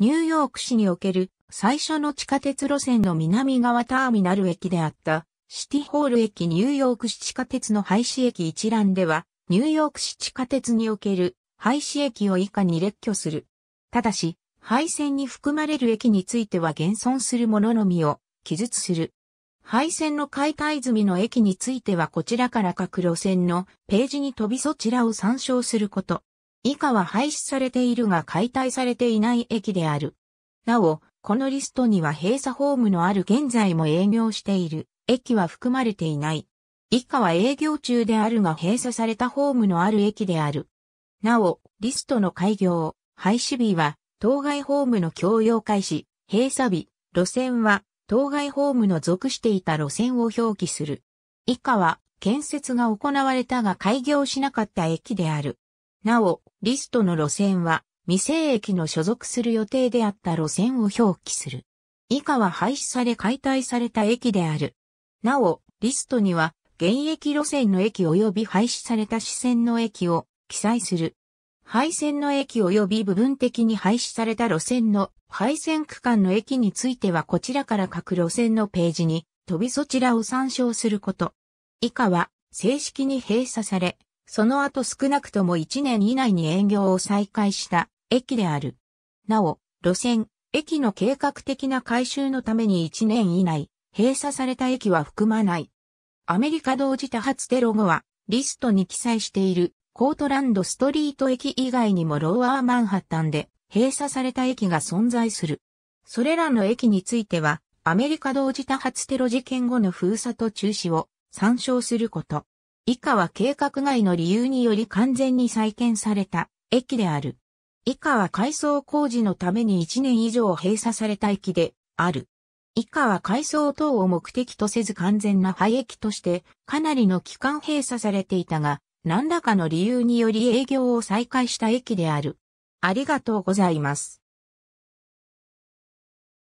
ニューヨーク市における最初の地下鉄路線の南側ターミナル駅であった、シティホール駅ニューヨーク市地下鉄の廃止駅一覧では、ニューヨーク市地下鉄における廃止駅を以下に列挙する。ただし、廃線に含まれる駅については現存するもののみを記述する。廃線の解体済みの駅についてはこちらから各路線のページに飛びそちらを参照すること。以下は廃止されているが解体されていない駅である。なお、このリストには閉鎖ホームのある現在も営業している駅は含まれていない。以下は営業中であるが閉鎖されたホームのある駅である。なお、リストの開業、廃止日は、当該ホームの共用開始、閉鎖日、路線は、当該ホームの属していた路線を表記する。以下は、建設が行われたが開業しなかった駅である。なお、リストの路線は、未成駅の所属する予定であった路線を表記する。以下は廃止され解体された駅である。なお、リストには、現役路線の駅及び廃止された支線の駅を記載する。廃線の駅及び部分的に廃止された路線の廃線区間の駅についてはこちらから各路線のページに飛びそちらを参照すること。以下は正式に閉鎖され、その後少なくとも1年以内に営業を再開した駅である。なお、路線、駅の計画的な改修のために1年以内、閉鎖された駅は含まない。アメリカ同時多発テロ後は、リストに記載している、コートランドストリート駅以外にもローアーマンハッタンで、閉鎖された駅が存在する。それらの駅については、アメリカ同時多発テロ事件後の封鎖と中止を参照すること。以下は計画外の理由により完全に再建された駅である。以下は改装工事のために1年以上閉鎖された駅である。以下は改装等を目的とせず完全な廃駅としてかなりの期間閉鎖されていたが、何らかの理由により営業を再開した駅である。ありがとうございます。